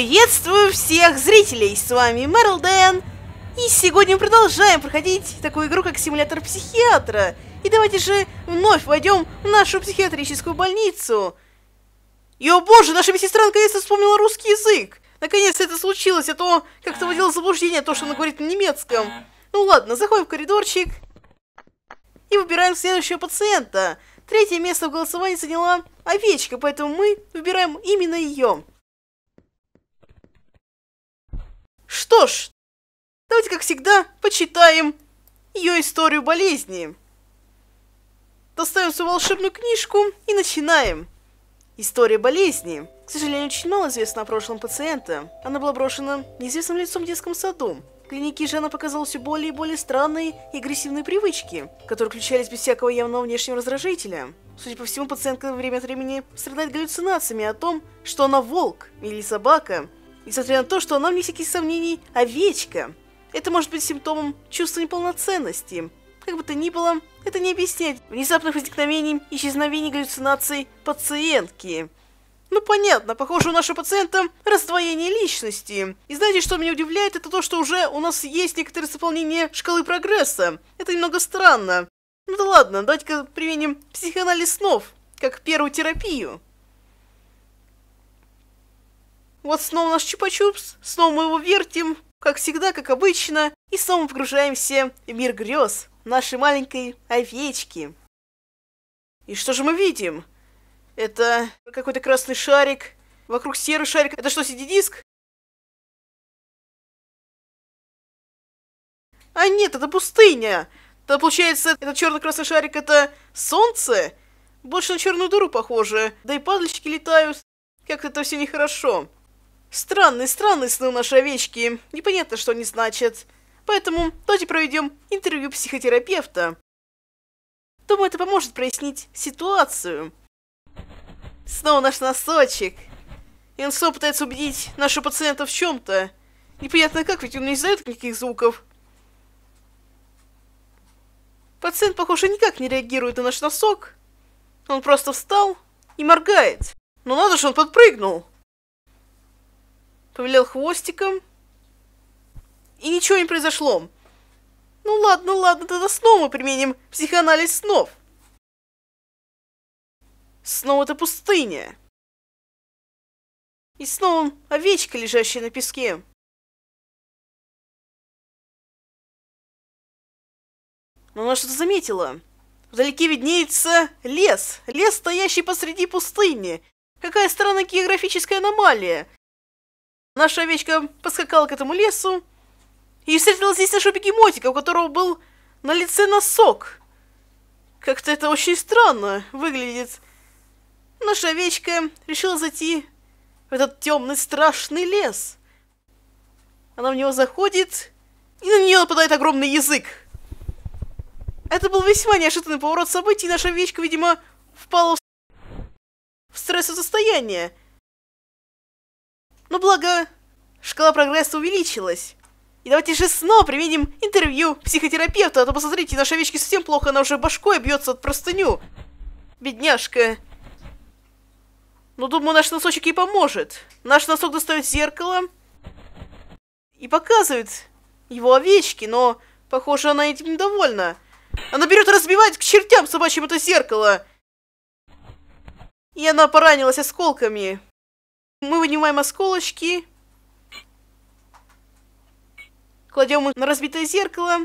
Приветствую всех зрителей, с вами Мэрл Дэн. И сегодня мы продолжаем проходить такую игру, как симулятор психиатра. И давайте же вновь войдем в нашу психиатрическую больницу. И о боже, наша медсестра наконец-то вспомнила русский язык. Наконец-то это случилось, а то как-то вводило заблуждение то, что она говорит на немецком. Ну ладно, заходим в коридорчик. И выбираем следующего пациента. Третье место в голосовании заняла овечка, поэтому мы выбираем именно ее. Что ж, давайте, как всегда, почитаем ее историю болезни. Достаем свою волшебную книжку и начинаем. История болезни. К сожалению, очень мало известно о прошлом пациента. Она была брошена неизвестным лицом в детском саду. В клинике же она показала все более и более странные и агрессивные привычки, которые включались без всякого явного внешнего раздражителя. Судя по всему, пациентка время от времени страдает галлюцинациями о том, что она волк или собака, Несмотря на то, что она, вне всяких сомнений, овечка. Это может быть симптомом чувства неполноценности. Как бы то ни было, это не объясняет внезапных возникновений, исчезновений галлюцинаций пациентки. Ну понятно, похоже у нашего пациента раздвоение личности. И знаете, что меня удивляет, это то, что уже у нас есть некоторые исполнения шкалы прогресса. Это немного странно. Ну да ладно, давайте-ка применим психоанализ снов, как первую терапию. Вот снова наш чупа-чупс, снова мы его вертим, как всегда, как обычно, и снова погружаемся в мир грез нашей маленькой овечки. И что же мы видим? Это какой-то красный шарик, вокруг серый шарик. Это что, CD-диск? А нет, это пустыня. То получается, этот черно-красный шарик это солнце? Больше на черную дыру похоже. Да и падальщики летают. Как-то это все нехорошо. Странные, странные сны у нашей овечки. Непонятно, что они значат. Поэтому давайте проведем интервью психотерапевта. Думаю, это поможет прояснить ситуацию. Снова наш носочек. И он снова пытается убедить нашего пациента в чем-то. Непонятно как, ведь он не издает никаких звуков. Пациент, похоже, никак не реагирует на наш носок. Он просто встал и моргает. Но ну надо же, он подпрыгнул повелел хвостиком, и ничего не произошло. Ну ладно, ну ладно, тогда снова применим психоанализ снов. Снова это пустыня. И снова овечка, лежащая на песке. Но она что-то заметила. Вдалеке виднеется лес. Лес, стоящий посреди пустыни. Какая странная географическая аномалия. Наша овечка поскакала к этому лесу и встретила здесь нашего бегемотика, у которого был на лице носок. Как-то это очень странно выглядит. Наша овечка решила зайти в этот темный страшный лес. Она в него заходит, и на нее нападает огромный язык. Это был весьма неожиданный поворот событий, и наша овечка, видимо, впала в стрессовое состояние. Но благо, шкала прогресса увеличилась. И давайте же снова применим интервью психотерапевта, а то посмотрите, наша овечке совсем плохо, она уже башкой бьется от простыню. Бедняжка. Ну, думаю, наш носочек ей поможет. Наш носок достает зеркало и показывает его овечке, но, похоже, она этим недовольна. Она берет разбивать к чертям собачьим это зеркало. И она поранилась осколками. Мы вынимаем осколочки, кладем их на разбитое зеркало,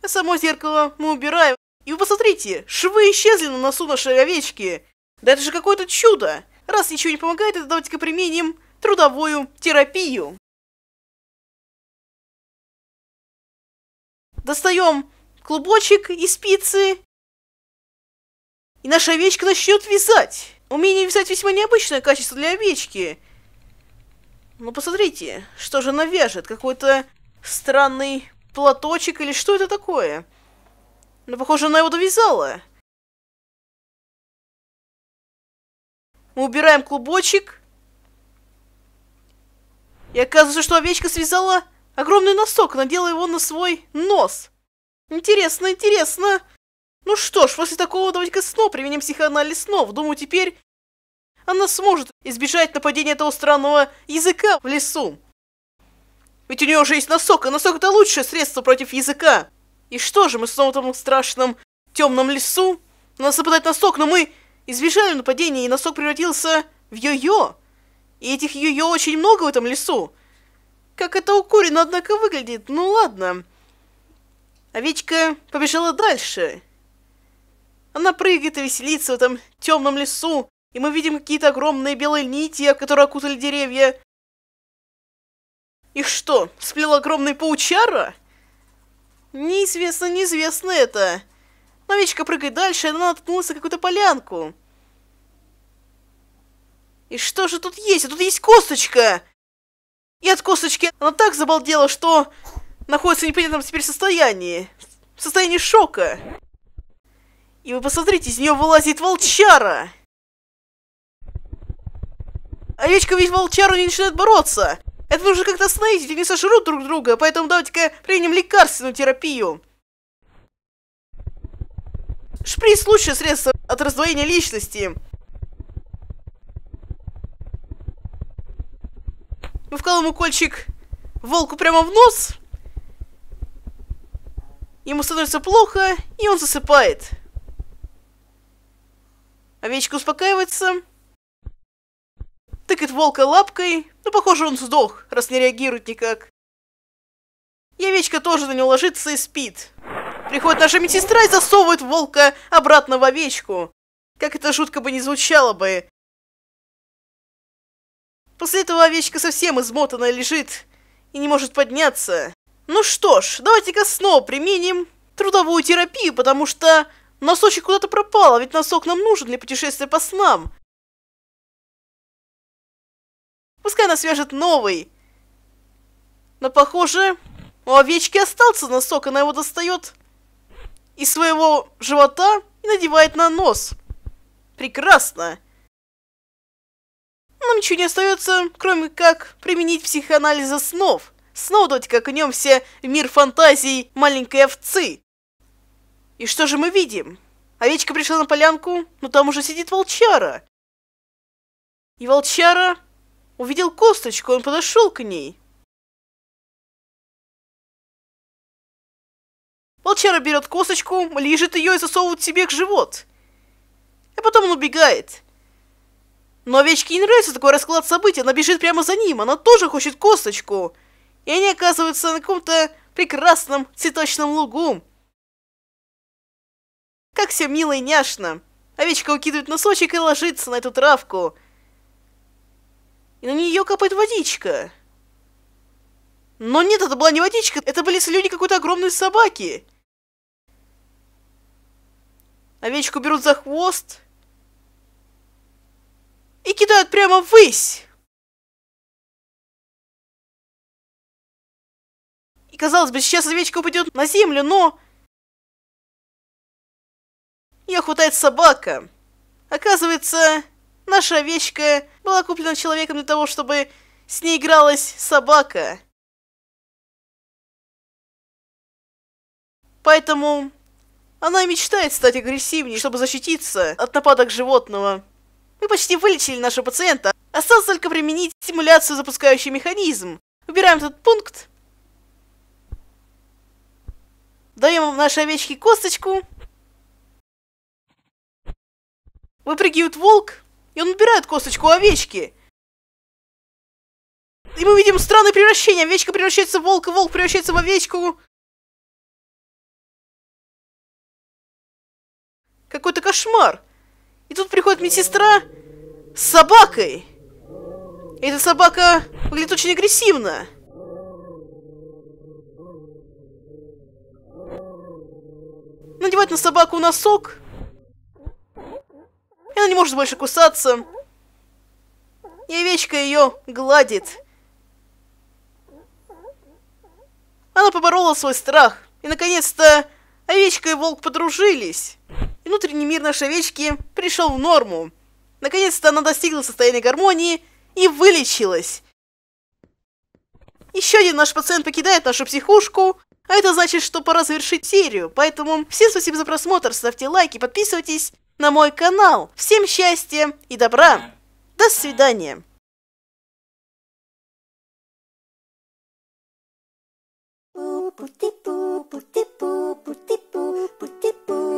а само зеркало мы убираем. И вы посмотрите, швы исчезли на носу нашей овечки. Да это же какое-то чудо! Раз ничего не помогает, это давайте-ка применим трудовую терапию. Достаем клубочек и спицы, и наша овечка начнет вязать. Умение вязать весьма необычное качество для овечки. Ну, посмотрите, что же она вяжет? Какой-то странный платочек или что это такое? Ну, похоже, она его довязала. Мы убираем клубочек. И оказывается, что овечка связала огромный носок, надела его на свой нос. Интересно, интересно. Ну что ж, после такого давайте-ка снова применим психоанализ снов. Думаю, теперь она сможет избежать нападения этого странного языка в лесу. Ведь у нее уже есть носок, а носок это лучшее средство против языка. И что же, мы снова в том страшном темном лесу? Нас нападает носок, но мы избежали нападения, и носок превратился в йо-йо. И этих йо-йо очень много в этом лесу. Как это у укурено, однако, выглядит. Ну ладно. Овечка побежала дальше. Она прыгает и веселится в этом темном лесу и мы видим какие-то огромные белые нити, которые окутали деревья. Их что, сплел огромный паучара? Неизвестно, неизвестно это. Новичка прыгает дальше, и она наткнулась на какую-то полянку. И что же тут есть? А тут есть косточка! И от косточки она так забалдела, что находится в непонятном теперь состоянии. В состоянии шока. И вы посмотрите, из нее вылазит волчара! Овечка а ведь волчару не начинает бороться. Это нужно как-то остановить, они сожрут друг друга, поэтому давайте-ка примем лекарственную терапию. Шприц лучшее средство от раздвоения личности. Мы ну, вкалываем укольчик волку прямо в нос. Ему становится плохо, и он засыпает. Овечка успокаивается тыкает волка лапкой, но похоже он сдох, раз не реагирует никак. И овечка тоже на него ложится и спит. Приходит наша медсестра и засовывает волка обратно в овечку. Как это жутко бы не звучало бы. После этого овечка совсем измотанная лежит и не может подняться. Ну что ж, давайте-ка снова применим трудовую терапию, потому что носочек куда-то пропал, а ведь носок нам нужен для путешествия по снам. Пускай она свяжет новый. Но похоже, у овечки остался носок, она его достает из своего живота и надевает на нос. Прекрасно. Нам ничего не остается, кроме как применить психоанализ снов, Снова давайте как нем все мир фантазий маленькой овцы. И что же мы видим? Овечка пришла на полянку, но там уже сидит волчара. И волчара увидел косточку, он подошел к ней. Волчара берет косточку, лижет ее и засовывает себе к живот. А потом он убегает. Но овечке не нравится такой расклад событий, она бежит прямо за ним, она тоже хочет косточку. И они оказываются на каком-то прекрасном цветочном лугу. Как все мило и няшно. Овечка укидывает носочек и ложится на эту травку и на нее капает водичка. Но нет, это была не водичка, это были слюни какой-то огромной собаки. Овечку берут за хвост и кидают прямо ввысь. И казалось бы, сейчас овечка упадет на землю, но... Ее хватает собака. Оказывается... Наша овечка была куплена человеком для того, чтобы с ней игралась собака. Поэтому она мечтает стать агрессивнее, чтобы защититься от нападок животного. Мы почти вылечили нашего пациента. Осталось только применить стимуляцию, запускающий механизм. Убираем этот пункт. Даем нашей овечке косточку. Выпрыгивает волк и он убирает косточку овечки. И мы видим странное превращение. Овечка превращается в волк, волк превращается в овечку. Какой-то кошмар. И тут приходит медсестра с собакой. И эта собака выглядит очень агрессивно. Надевать на собаку носок и она не может больше кусаться. И овечка ее гладит. Она поборола свой страх. И, наконец-то, овечка и волк подружились. И внутренний мир нашей овечки пришел в норму. Наконец-то она достигла состояния гармонии и вылечилась. Еще один наш пациент покидает нашу психушку, а это значит, что пора завершить серию. Поэтому всем спасибо за просмотр, ставьте лайки, подписывайтесь на мой канал. Всем счастья и добра. До свидания. Пу-пу-ти-пу, пу-ти-пу, пу-ти-пу, пу ти